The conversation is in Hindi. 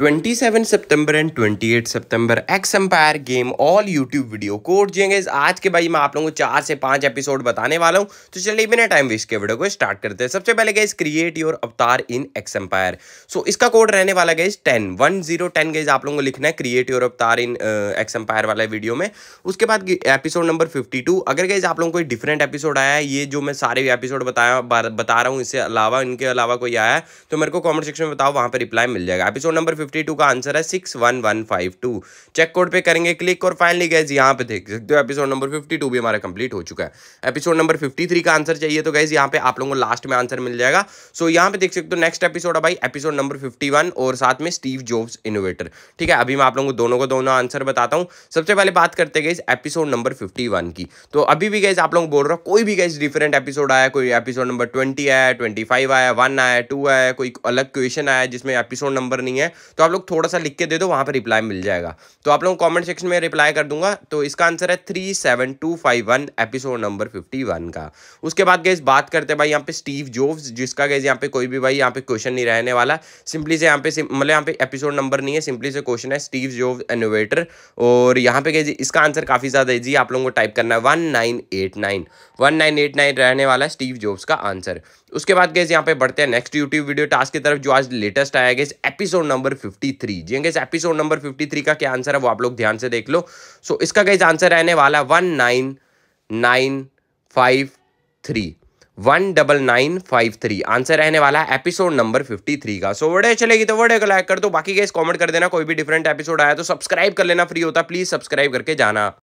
27 सितंबर एंड 28 सितंबर X Empire game all YouTube video कोर्ट जियेंगे आज के भाई मैं आप लोगों को चार से पांच एपिसोड बताने वाला हूं तो चलिए बिना टाइम वेस्ट के वीडियो को स्टार्ट करते हैं सबसे पहले गए create your avatar in X empire so इसका कोड रहने वाला गए टेन वन जीरो टेन गए आप लोगों को लिखना है create your avatar in X empire वाला वीडियो में उसके बाद एपिसोड नंबर फिफ्टी अगर गए आप लोगों को डिफरेंट एपिसोड आया है ये जो मैं सारे एपिसोड बताया बता रहा हूँ इससे अलावा इनके अलावा कोई आया है तो मेरे को कॉमेंट सेक्शन में बताओ वहाँ पर रिप्लाई मिल जाएगा एपिसोड नंबर 52 का आंसर है six one one five two check code पे करेंगे क्लिक और फाइनली गैस यहाँ पे देख सकते हो एपिसोड नंबर फिफ्टी टू भी हमारा कंप्लीट हो चुका है एपिसोड नंबर फिफ्टी थ्री का आंसर चाहिए तो गैस यहाँ पे आप लोगों को लास्ट में आंसर मिल जाएगा सो so, यहाँ पे देख सकते हो नेक्स्ट एपिसोड है भाई एपिसोड नंबर फिफ्टी और साथ में स्टीव जॉब्स इनोवेटर ठीक है अभी मैं आप लोगों को दोनों को दोनों आंसर बताता हूँ सबसे पहले बात करते गए एपिसोड नंबर फिफ्टी की तो अभी भी गैस आप लोग बोल रहा कोई भी गैस डिफरेंट एपिसोड आया कोई एपिसोड नंबर ट्वेंटी आया ट्वेंटी आया वन आया टू आया कोई अलग क्वेश्चन आया जिसमें एपिसोड नंबर नहीं है तो आप लोग थोड़ा सा लिख के दे दो वहाँ पर रिप्लाई मिल जाएगा तो आप लोग कॉमेंट सेक्शन में रिप्लाई कर दूंगा तो इसका आंसर है three seven two five one episode number fifty one का उसके बाद गए बात करते हैं भाई यहाँ पे स्टीव जोव जिसका गए यहाँ पे कोई भी भाई यहाँ पे क्वेश्चन नहीं रहने वाला सिंपली से यहाँ पे मतलब यहाँ पे एपिसोड नंबर नहीं है सिंपली से क्वेश्चन है स्टीव जोव इनोवेटर और यहाँ पे गए इसका आंसर काफ़ी ज़्यादा ईजी आप लोगों को टाइप करना है one nine eight nine one nine eight nine रहने वाला स्टीव जोब्स का आंसर उसके बाद गए यहाँ पे बढ़ते हैं नेक्स्ट यूट्यूब वीडियो टास्क की तरफ जो आज लेटेस्ट आया गया एपिसोड नंबर 53 जी गाइस एपिसोड नंबर 53 का क्या आंसर है वो आप लोग ध्यान से देख लो सो so, इसका गाइस आंसर रहने वाला one nine nine five three one double nine five three answer रहने वाला है एपिसोड नंबर फिफ्टी थ्री का सो वर्डे चलेगी तो वीडियो को लाइक कर दो बाकी गाइस कमेंट कर देना कोई भी डिफरेंट एपिसोड आया तो सब्सक्राइब कर लेना फ्री होता प्लीज सब्सक्राइब करके जाना